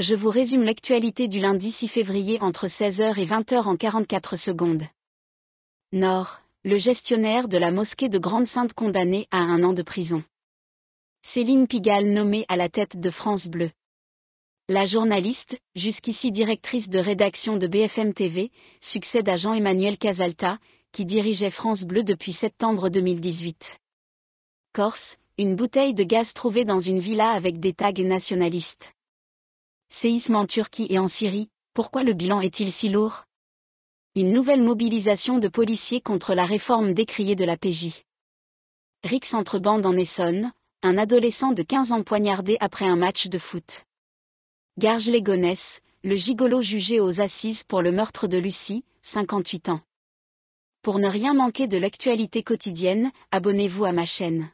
je vous résume l'actualité du lundi 6 février entre 16h et 20h en 44 secondes. Nord, le gestionnaire de la mosquée de Grande-Sainte condamné à un an de prison. Céline Pigalle nommée à la tête de France Bleu. La journaliste, jusqu'ici directrice de rédaction de BFM TV, succède à Jean-Emmanuel Casalta, qui dirigeait France Bleu depuis septembre 2018. Corse, une bouteille de gaz trouvée dans une villa avec des tags nationalistes séisme en Turquie et en Syrie, pourquoi le bilan est-il si lourd Une nouvelle mobilisation de policiers contre la réforme décriée de la PJ. Rix entre en Essonne, un adolescent de 15 ans poignardé après un match de foot. Garge Légonès, le gigolo jugé aux assises pour le meurtre de Lucie, 58 ans. Pour ne rien manquer de l'actualité quotidienne, abonnez-vous à ma chaîne.